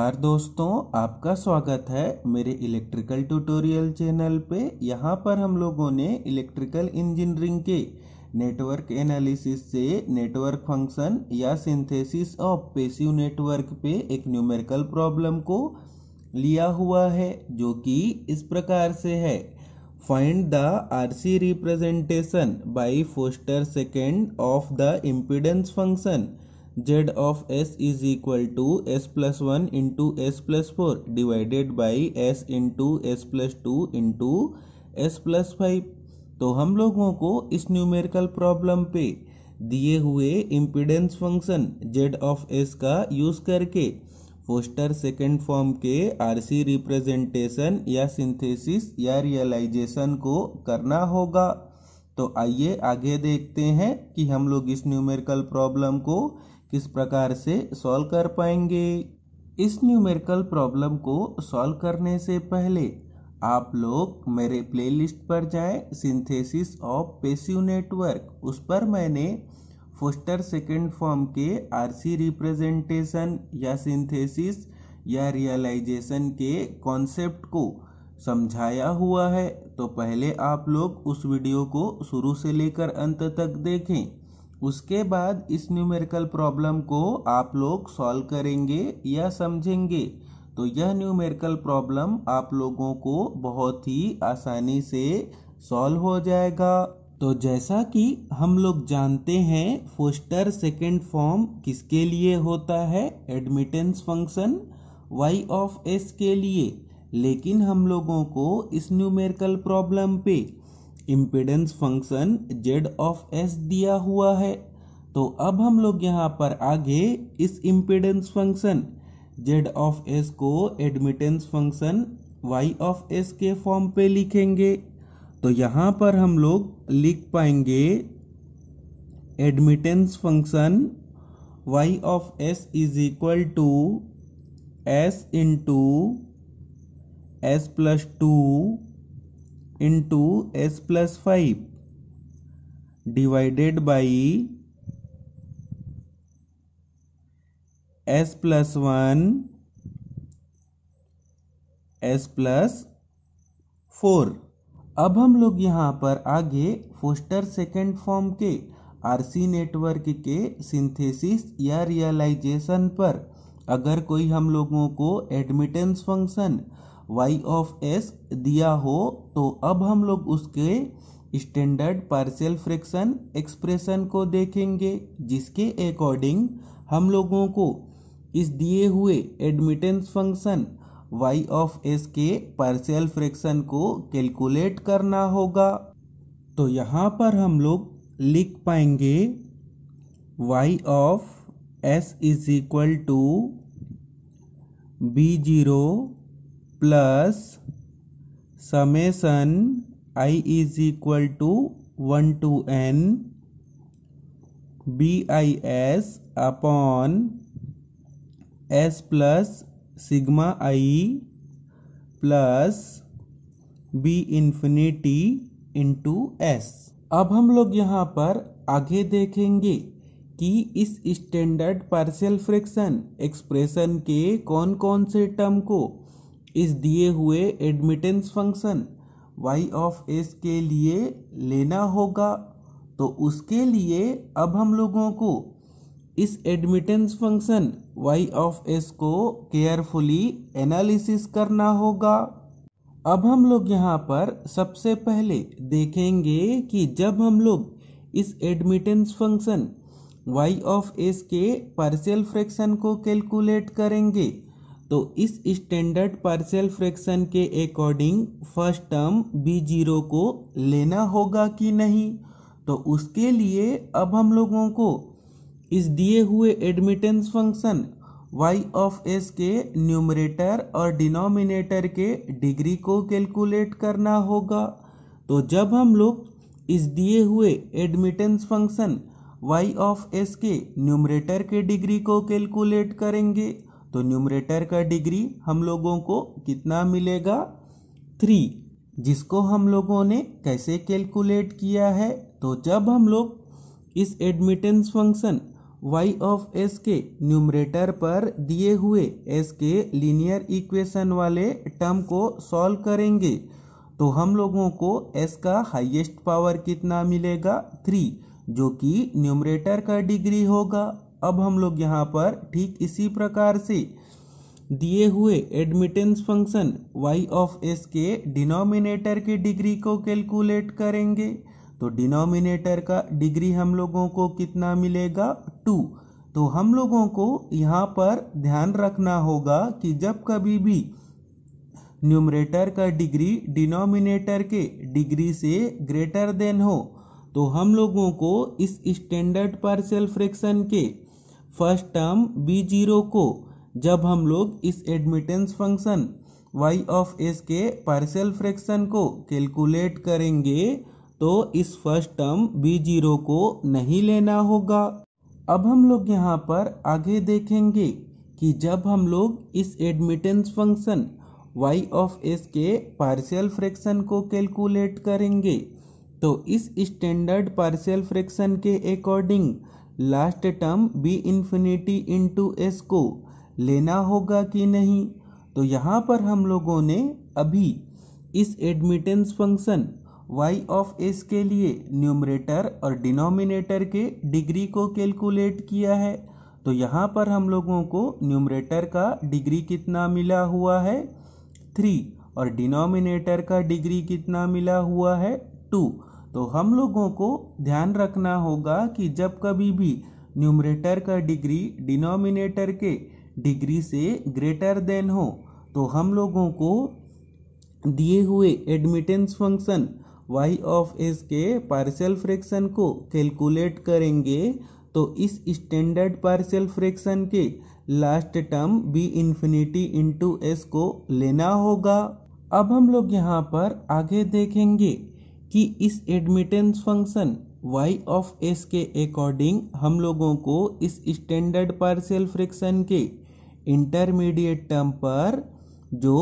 नमस्कार दोस्तों आपका स्वागत है मेरे इलेक्ट्रिकल ट्यूटोरियल चैनल पे यहाँ पर हम लोगों ने इलेक्ट्रिकल इंजीनियरिंग के नेटवर्क एनालिसिस से नेटवर्क फंक्शन या सिंथेसिस ऑफ पेसिव नेटवर्क पे एक न्यूमेरिकल प्रॉब्लम को लिया हुआ है जो कि इस प्रकार से है find the R C representation by Foster second of the impedance function Z of S is equal to S plus one into S plus four divided by S into S plus two into S plus five तो हम लोगों को इस numerical problem पे दिए हुए impedance function Z of S का use करके फोस्टर सेकेंड फॉर्म के आरसी रिप्रेजेंटेशन या सिंथेसिस या रियलाइजेशन को करना होगा तो आइए आगे देखते हैं कि हम लोग इस न्यूमेरिकल प्रॉब्लम को किस प्रकार से सॉल्व कर पाएंगे इस न्यूमेरिकल प्रॉब्लम को सॉल्व करने से पहले आप लोग मेरे प्लेलिस्ट पर जाएं सिंथेसिस ऑफ पेसिव नेटवर्क उस पर मैंने फोस्टर सेकेंड फॉर्म के आरसी रिप्रेजेंटेशन या सिंथेसिस या रियलाइजेशन के कॉन्सेप्ट को समझाया हुआ है तो पहले आप लोग उस वीडियो को शुरू से लेकर अंत तक देखें उसके बाद इस न्यूमेरिकल प्रॉब्लम को आप लोग सॉल्व करेंगे या समझेंगे तो यह न्यूमेरिकल प्रॉब्लम आप लोगों को बहुत ही आसानी से सॉल्व हो जाएगा तो जैसा कि हम लोग जानते हैं फोस्टर सेकेंड फॉर्म किसके लिए होता है admittance function y of s के लिए लेकिन हम लोगों को इस न्यूमेरिकल प्रॉब्लम पे impedance function Z of S दिया हुआ है तो अब हम लोग यहाँ पर आगे इस impedance function Z of S को admittance function Y of S के फॉर्म पे लिखेंगे तो यहाँ पर हम लोग लिख पाएंगे admittance function Y of S is equal to S into S plus two into S plus five divided by S plus one S plus four अब हम लोग यहाँ पर आगे फोस्टर सेकेंड फॉर्म के आरसी नेटवर्क के सिंथेसिस या realisation पर अगर कोई हम लोगों को admittance function y of s दिया हो तो अब हम लोग उसके स्टैंडर्ड पार्शियल फ्रैक्शन एक्सप्रेशन को देखेंगे जिसके अकॉर्डिंग हम लोगों को इस दिए हुए admittance function y of s के पार्शियल फ्रैक्शन को कैलकुलेट करना होगा तो यहाँ पर हम लोग लिख पाएंगे y of s is equal to B zero plus summation I is equal to one to N B I S upon S plus sigma I plus B infinity into S अब हम लोग यहाँ पर आगे देखेंगे कि इस स्टैंडर्ड पार्शियल फ्रैक्शन एक्सप्रेशन के कौन कौन से टर्म को इस दिए हुए admittance function y of s के लिए लेना होगा तो उसके लिए अब हम लोगों को इस admittance function y of s को केयरफुली एनालिसिस करना होगा अब हम लोग यहाँ पर सबसे पहले देखेंगे कि जब हम लोग इस admittance function y of s के पार्शियल फ्रैक्शन को कैलकुलेट करेंगे तो इस स्टैंडर्ड पार्शियल फ्रैक्शन के according first term B zero को लेना होगा कि नहीं तो उसके लिए अब हम लोगों को इस दिए हुए admittance function y of s के न्यूमरेटर और डिनोमिनेटर के डिग्री को कैलकुलेट करना होगा तो जब हम लोग इस दिए हुए admittance function y of s के न्यूमरेटर के डिग्री को कैलकुलेट करेंगे तो न्यूमरेटर का डिग्री हम लोगों को कितना मिलेगा थ्री जिसको हम लोगों ने कैसे कैलकुलेट किया है तो जब हम लोग इस admittance function y of s के न्यूमरेटर पर दिए हुए s के लीनियर इक्वेशन वाले टर्म को सॉल्व करेंगे तो हम लोगों को s का हाईएस्ट पावर कितना मिलेगा थ्री जो कि न्यूमरेटर का डिग्री होगा अब हम लोग यहाँ पर ठीक इसी प्रकार से दिए हुए admittance function y of s के डिनोमिनेटर की डिग्री को कैलकुलेट करेंगे तो डिनोमिनेटर का डिग्री हम लोगों को कितना मिलेगा टू तो हम लोगों को यहाँ पर ध्यान रखना होगा कि जब कभी भी न्यूमरेटर का डिग्री डिनोमिनेटर के डिग्री से ग्रेटर देन हो तो हम लोगों को इस स्टैंडर्ड पार्शियल फ्रैक्शन के फर्स्ट टर्म बी जीरो को जब हम लोग इस admittance function y of s के पार्सल फ्रैक्शन को कैलकुलेट करेंगे तो इस फर्स्ट टर्म बी जीरो को नहीं लेना होगा अब हम लोग यहाँ पर आगे देखेंगे कि जब हम लोग इस admittance function y of s के पार्सल फ्रैक्शन को कैलकुलेट करेंगे तो इस स्टैंडर्ड पार्सल फ्रैक्शन के according last term B infinity into S को लेना होगा कि नहीं तो यहाँ पर हम लोगों ने अभी इस admittance function y of s के लिए न्यूमरेटर और डिनोमिनेटर के डिग्री को कैलकुलेट किया है तो यहाँ पर हम लोगों को न्यूमरेटर का डिग्री कितना मिला हुआ है थ्री और डिनोमिनेटर का डिग्री कितना मिला हुआ है टू तो हम लोगों को ध्यान रखना होगा कि जब कभी भी न्यूमरेटर का डिग्री डिनोमिनेटर के डिग्री से ग्रेटर देन हो तो हम लोगों को दिए हुए admittance function y of s के पार्शियल फ्रैक्शन को कैलकुलेट करेंगे तो इस स्टैंडर्ड पार्शियल फ्रैक्शन के last term b infinity into S को लेना होगा अब हम लोग यहाँ पर आगे देखेंगे कि इस admittance function y of s के अकॉर्डिंग हम लोगों को इस स्टैंडर्ड पार्शियल फ्रैक्शन के इंटरमीडिएट टर्म पर जो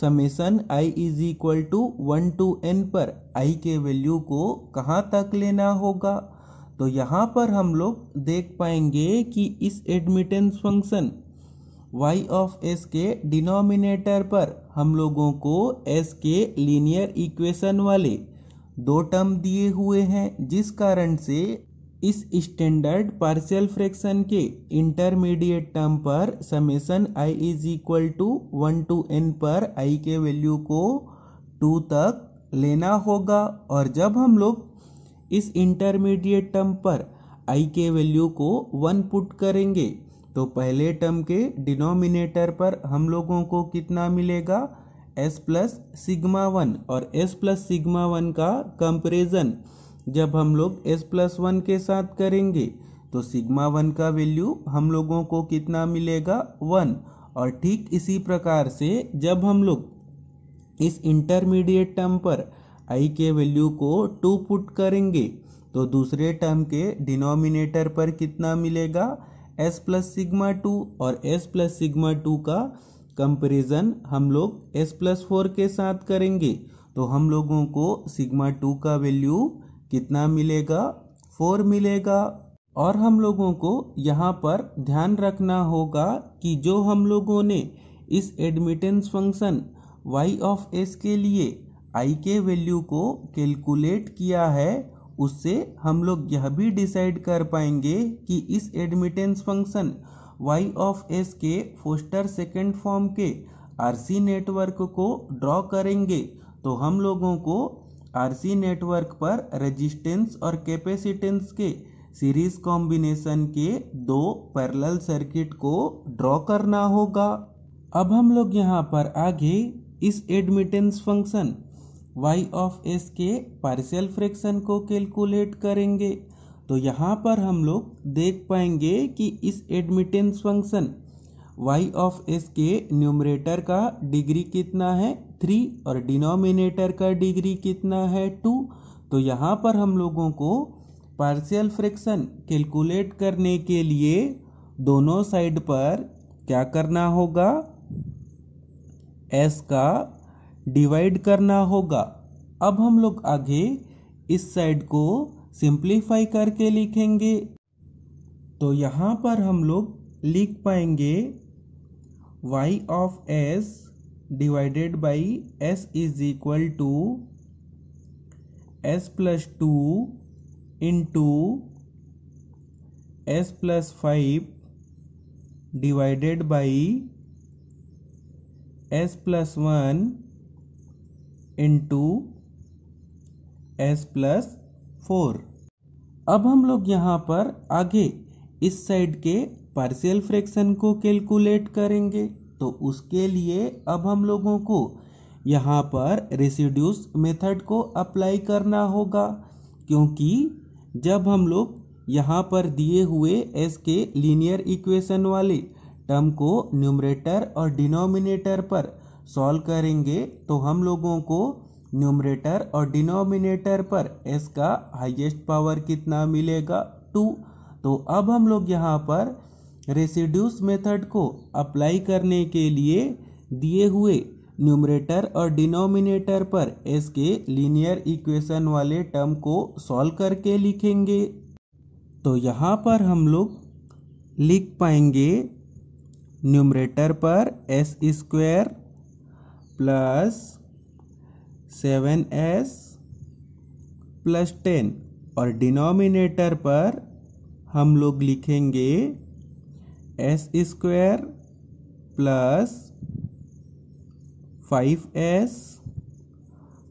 summation i is equal to one to N पर i के वैल्यू को कहाँ तक लेना होगा तो यहाँ पर हम लोग देख पाएंगे कि इस admittance function y of s के डिनोमिनेटर पर हम लोगों को s के लीनियर इक्वेशन वाले दो टर्म दिए हुए हैं जिस कारण से इस स्टैंडर्ड पार्शियल फ्रैक्शन के इंटरमीडिएट टर्म पर summation I is equal to one to N पर आई के वैल्यू को टू तक लेना होगा और जब हम लोग इस इंटरमीडिएट टर्म पर आई के वैल्यू को वन पुट करेंगे तो पहले टर्म के डिनोमिनेटर पर हम लोगों को कितना मिलेगा एस प्लस सिग्मा वन और एस प्लस सिग्मा वन का कंपेरिजन जब हम लोग एस प्लस वन के साथ करेंगे तो सिग्मा वन का वैल्यू हम लोगों को कितना मिलेगा वन और ठीक इसी प्रकार से जब हम लोग इस इंटरमीडिएट टर्म पर आई के वैल्यू को टू पुट करेंगे तो दूसरे टर्म के डिनोमिनेटर पर कितना मिलेगा एस प्लस सिग्मा टू और एस प्लस सिग्मा टू का कंपेरिजन हम लोग एस प्लस फोर के साथ करेंगे तो हम लोगों को सिग्मा टू का वैल्यू कितना मिलेगा फोर मिलेगा और हम लोगों को यहाँ पर ध्यान रखना होगा कि जो हम लोगों ने इस admittance function y of s के लिए i के वैल्यू को कैलकुलेट किया है उससे हम लोग यह भी डिसाइड कर पाएंगे कि इस admittance function Y of S के फोस्टर सेकेंड फॉर्म के सी नेटवर्क को ड्रॉ करेंगे तो हम लोगों को सी नेटवर्क पर रेजिस्टेंस और कैपेसिटेंस के सीरीज कॉम्बिनेशन के दो पैरेलल सर्किट को ड्रॉ करना होगा अब हम लोग यहाँ पर आगे इस admittance function y of s के पार्शियल फ्रैक्शन को कैलकुलेट करेंगे तो यहाँ पर हम लोग देख पाएंगे कि इस admittance function y of s के न्यूमरेटर का डिग्री कितना है थ्री और डिनोमिनेटर का डिग्री कितना है टू तो यहाँ पर हम लोगों को पार्शियल फ्रैक्शन कैलकुलेट करने के लिए दोनों साइड पर क्या करना होगा s का डिवाइड करना होगा अब हम लोग आगे इस साइड को सिंप्लीफाई करके लिखेंगे तो यहाँ पर हम लोग लिख पाएंगे y of s divided by s is equal to S plus two into S plus five divided by S plus one into S plus four अब हम लोग यहाँ पर आगे इस साइड के पार्शियल फ्रैक्शन को कैलकुलेट करेंगे तो उसके लिए अब हम लोगों को यहाँ पर रेसिड्यूस मेथड को अप्लाई करना होगा क्योंकि जब हम लोग यहाँ पर दिए हुए एस के लीनियर इक्वेशन वाले टर्म को न्यूमरेटर और डिनोमिनेटर पर सॉल्व करेंगे तो हम लोगों को न्यूमरेटर और डिनोमिनेटर पर s का हाईएस्ट पावर कितना मिलेगा टू तो अब हम लोग यहाँ पर रेसिड्यूस मेथड को अप्लाई करने के लिए दिए हुए न्यूमरेटर और डिनोमिनेटर पर s के लीनियर इक्वेशन वाले टर्म को सॉल्व करके लिखेंगे तो यहाँ पर हम लोग लिख पाएंगे न्यूमरेटर पर s square plus seven s plus ten और डिनोमिनेटर पर हम लोग लिखेंगे s square plus five s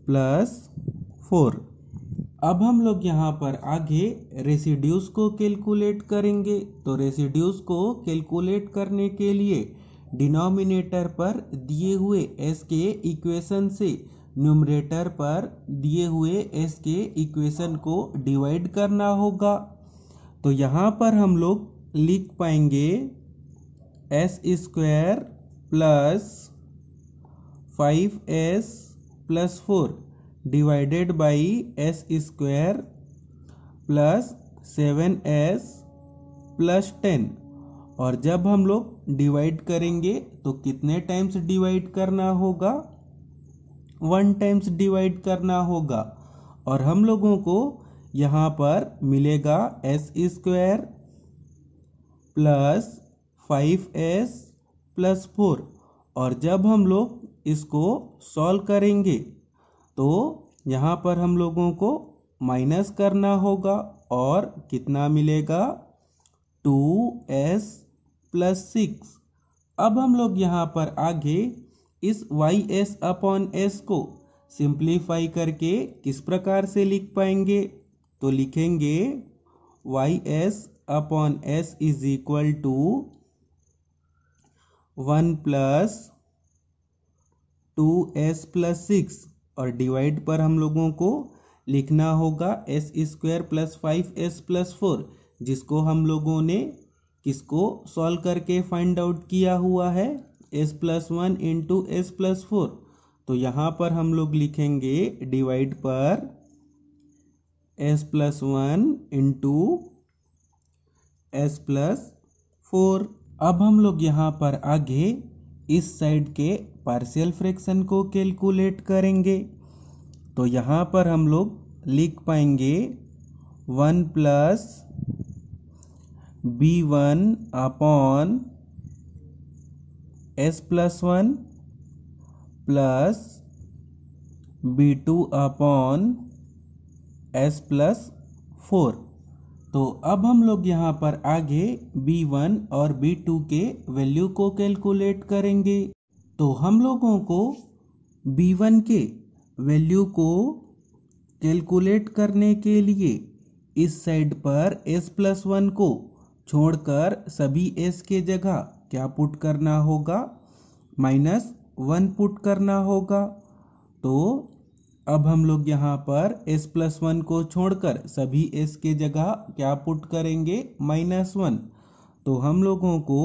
plus four अब हम लोग यहाँ पर आगे रेसिड्यूस को कैलकुलेट करेंगे तो रेसिड्यूस को कैलकुलेट करने के लिए डिनोमिनेटर पर दिए हुए एस के इक्वेशन से न्यूमरेटर पर दिए हुए एस के इक्वेशन को डिवाइड करना होगा तो यहाँ पर हम लोग लिख पाएंगे s square plus five s plus four divided by s square plus seven s plus ten और जब हम लोग डिवाइड करेंगे तो कितने टाइम्स डिवाइड करना होगा वन टाइम्स डिवाइड करना होगा और हम लोगों को यहाँ पर मिलेगा s square plus five s plus four और जब हम लोग इसको सॉल्व करेंगे तो यहाँ पर हम लोगों को माइनस करना होगा और कितना मिलेगा टू एस प्लस सिक्स अब हम लोग यहाँ पर आगे इस वाई एस अपॉन एस को सिंप्लीफाई करके किस प्रकार से लिख पाएंगे तो लिखेंगे y s upon s is equal to one plus two S plus six और डिवाइड पर हम लोगों को लिखना होगा s square plus five s plus four जिसको हम लोगों ने किसको सॉल्व करके फाइंड आउट किया हुआ है s plus one into S plus four तो यहाँ पर हम लोग लिखेंगे डिवाइड पर s plus one into S plus four अब हम लोग यहाँ पर आगे इस साइड के पार्शियल फ्रैक्शन को कैलकुलेट करेंगे तो यहाँ पर हम लोग लिख पाएंगे one plus B one upon S plus one plus B two upon S plus four तो अब हम लोग यहाँ पर आगे बी वन और बी टू के वैल्यू को कैलकुलेट करेंगे तो हम लोगों को बी वन के वैल्यू को कैलकुलेट करने के लिए इस साइड पर s प्लस वन को छोड़कर सभी s के जगह क्या पुट करना होगा माइनस वन पुट करना होगा तो अब हम लोग यहाँ पर s प्लस वन को छोड़कर सभी s के जगह क्या पुट करेंगे माइनस वन तो हम लोगों को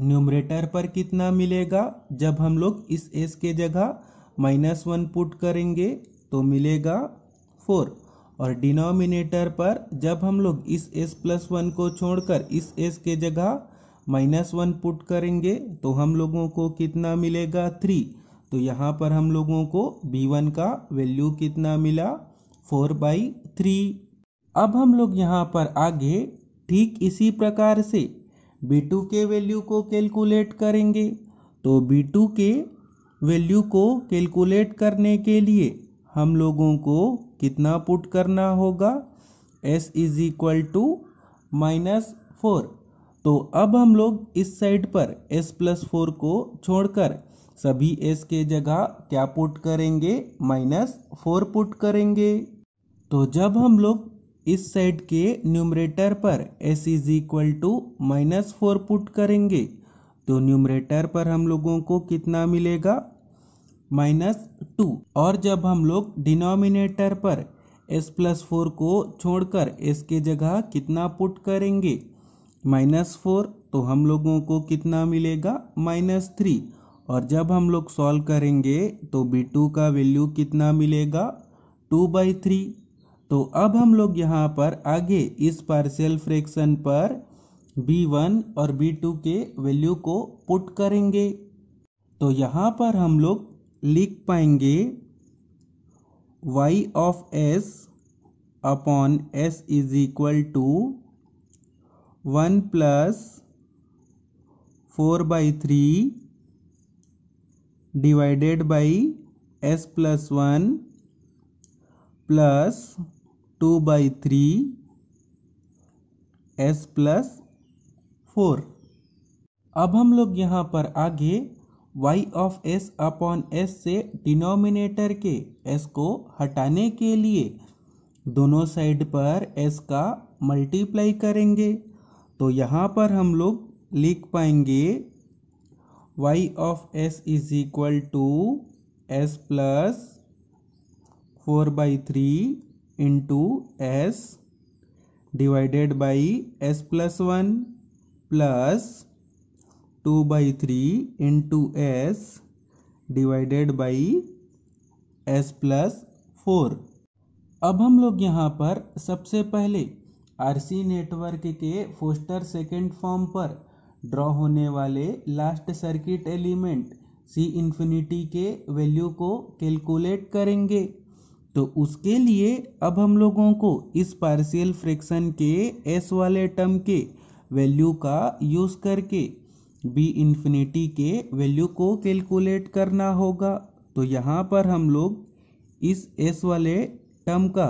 न्यूमरेटर पर कितना मिलेगा जब हम लोग इस s के जगह माइनस वन पुट करेंगे तो मिलेगा फोर और डिनोमिनेटर पर जब हम लोग इस s प्लस वन को छोड़कर इस s के जगह माइनस वन पुट करेंगे तो हम लोगों को कितना मिलेगा थ्री तो यहाँ पर हम लोगों को बी वन का वैल्यू कितना मिला फोर बाई थ्री अब हम लोग यहाँ पर आगे ठीक इसी प्रकार से बी टू के वैल्यू को कैलकुलेट करेंगे तो बी टू के वैल्यू को कैलकुलेट करने के लिए हम लोगों को कितना पुट करना होगा s is equal to minus four तो अब हम लोग इस साइड पर s प्लस फोर को छोड़कर सभी s के जगह क्या पुट करेंगे माइनस फोर पुट करेंगे तो जब हम लोग इस साइड के न्यूमरेटर पर s is equal to minus four put करेंगे तो न्यूमरेटर पर हम लोगों को कितना मिलेगा माइनस टू और जब हम लोग डिनोमिनेटर पर s प्लस फोर को छोड़कर s के जगह कितना पुट करेंगे माइनस फोर तो हम लोगों को कितना मिलेगा माइनस थ्री और जब हम लोग सॉल्व करेंगे तो बी टू का वैल्यू कितना मिलेगा टू बाई थ्री तो अब हम लोग यहाँ पर आगे इस पार्शियल फ्रैक्शन पर बी वन और बी टू के वैल्यू को पुट करेंगे तो यहाँ पर हम लोग लिख पाएंगे y of s upon s is equal to one plus four by three divided by S plus one plus two by three s plus four अब हम लोग यहाँ पर आगे y of s upon s से डिनोमिनेटर के s को हटाने के लिए दोनों साइड पर s का मल्टीप्लाई करेंगे तो यहाँ पर हम लोग लिख पाएंगे y of s is equal to S plus four by three into s divided by S plus one plus two by three into s divided by S plus four अब हम लोग यहाँ पर सबसे पहले आरसी नेटवर्क के Foster second form पर draw होने वाले last circuit element C infinity के वैल्यू को कैलकुलेट करेंगे तो उसके लिए अब हम लोगों को इस पार्शियल फ्रैक्शन के एस वाले टर्म के वैल्यू का यूज़ करके बी इन्फिनिटी के वैल्यू को कैलकुलेट करना होगा तो यहाँ पर हम लोग इस एस वाले टर्म का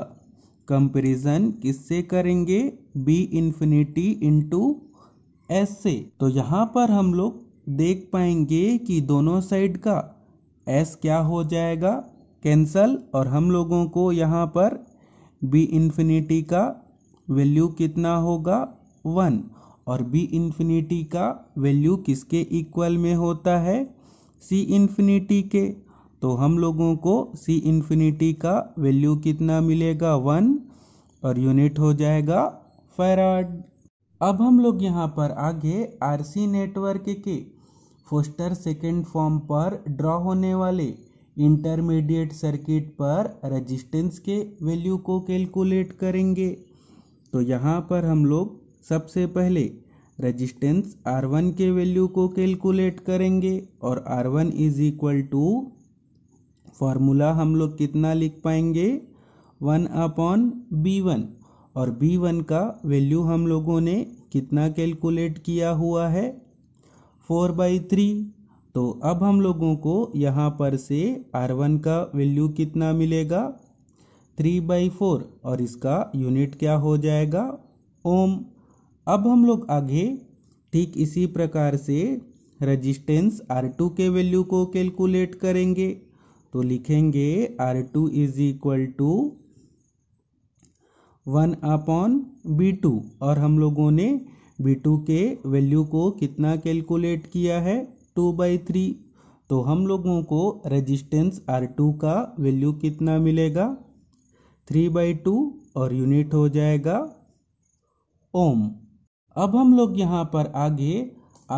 कंपेरिजन किससे करेंगे बी इन्फिनिटी इंटू एस से तो यहाँ पर हम लोग देख पाएंगे कि दोनों साइड का एस क्या हो जाएगा कैंसल और हम लोगों को यहाँ पर बी इन्फिनिटी का वैल्यू कितना होगा वन और बी इन्फिनिटी का वैल्यू किसके इक्वल में होता है सी इन्फिनिटी के तो हम लोगों को सी इन्फिनिटी का वैल्यू कितना मिलेगा वन और यूनिट हो जाएगा फैराड अब हम लोग यहाँ पर आगे आरसी नेटवर्क के फोस्टर सेकेंड फॉर्म पर ड्रॉ होने वाले इंटरमीडिएट सर्किट पर रेजिस्टेंस के वैल्यू को कैलकुलेट करेंगे तो यहाँ पर हम लोग सबसे पहले रेजिस्टेंस वन के वैल्यू को कैलकुलेट करेंगे और R one is equal to formula हम लोग कितना लिख पाएंगे वन अपॉन बी वन और बी वन का वैल्यू हम लोगों ने कितना कैलकुलेट किया हुआ है फोर बाई थ्री तो अब हम लोगों को यहाँ पर से आर वन का वैल्यू कितना मिलेगा थ्री बाई फोर और इसका यूनिट क्या हो जाएगा ओम अब हम लोग आगे ठीक इसी प्रकार से रजिस्टेंस आर टू के वैल्यू को कैलकुलेट करेंगे तो लिखेंगे R two is equal to one upon B two और हम लोगों ने बी टू के वैल्यू को कितना कैलकुलेट किया है टू बाई थ्री तो हम लोगों को रेजिस्टेंस आर टू का वैल्यू कितना मिलेगा थ्री बाई टू और यूनिट हो जाएगा ओम अब हम लोग यहाँ पर आगे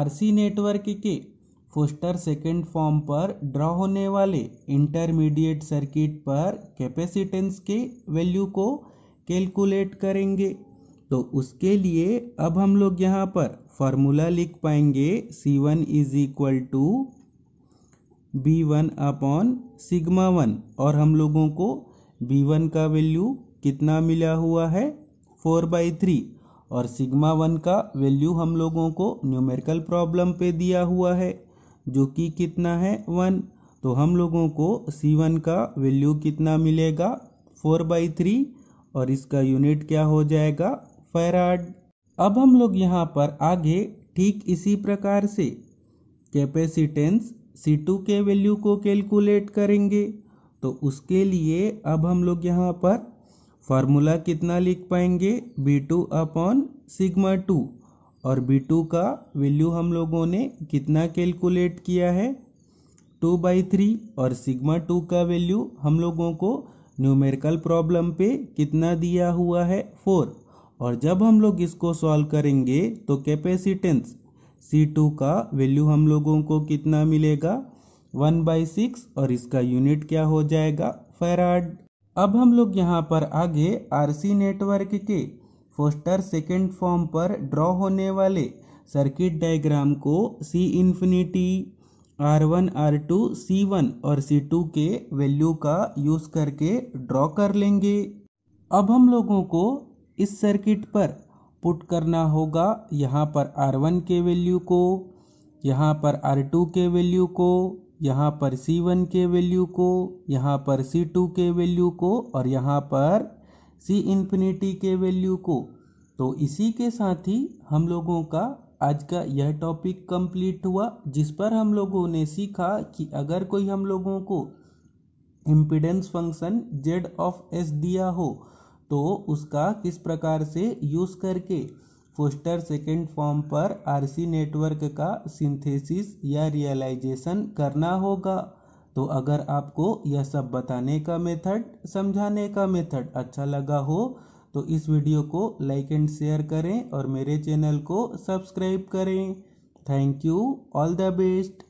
आर सी नेटवर्क के फोस्टर सेकेंड फॉर्म पर ड्रा होने वाले इंटरमीडिएट सर्किट पर कैपेसिटेंस के वैल्यू को कैलकुलेट करेंगे तो उसके लिए अब हम लोग यहाँ पर फार्मूला लिख पाएंगे C one is equal to B one upon sigma one और हम लोगों को बी वन का वैल्यू कितना मिला हुआ है फोर बाई थ्री और सिग्मा वन का वैल्यू हम लोगों को न्यूमेरिकल प्रॉब्लम पे दिया हुआ है जो कि कितना है वन तो हम लोगों को सी वन का वैल्यू कितना मिलेगा फोर बाई थ्री और इसका यूनिट क्या हो जाएगा फैराड अब हम लोग यहाँ पर आगे ठीक इसी प्रकार से कैपेसिटेंस C2 के वैल्यू को कैलकुलेट करेंगे तो उसके लिए अब हम लोग यहाँ पर फार्मूला कितना लिख पाएंगे B2 two upon sigma two और B2 का वैल्यू हम लोगों ने कितना कैलकुलेट किया है टू बाई थ्री और सिग्मा टू का वैल्यू हम लोगों को न्यूमेरिकल प्रॉब्लम पे कितना दिया हुआ है फोर और जब हम लोग इसको सॉल्व करेंगे तो कैपेसिटेंस C2 का वैल्यू हम लोगों को कितना मिलेगा वन बाई सिक्स और इसका यूनिट क्या हो जाएगा फेराड अब हम लोग यहाँ पर आगे आर नेटवर्क के फोस्टर सेकेंड फॉर्म पर ड्रॉ होने वाले सर्किट डायग्राम को C infinity R one R two C one और सी टू के वैल्यू का यूज़ करके ड्रॉ कर लेंगे अब हम लोगों को इस सर्किट पर पुट करना होगा यहाँ पर आर वन के वैल्यू को यहाँ पर आर टू के वैल्यू को यहाँ पर सी वन के वैल्यू को यहाँ पर सी टू के वैल्यू को और यहाँ पर सी इन्फिनिटी के वैल्यू को तो इसी के साथ ही हम लोगों का आज का यह टॉपिक कंप्लीट हुआ जिस पर हम लोगों ने सीखा कि अगर कोई हम लोगों को impedance function Z of S दिया हो तो उसका किस प्रकार से यूज करके फोस्टर सेकेंड फॉर्म पर आरसी नेटवर्क का सिंथेसिस या रियलाइजेशन करना होगा तो अगर आपको यह सब बताने का मेथड समझाने का मेथड अच्छा लगा हो तो इस वीडियो को लाइक एंड शेयर करें और मेरे चैनल को सब्सक्राइब करें thank you all the best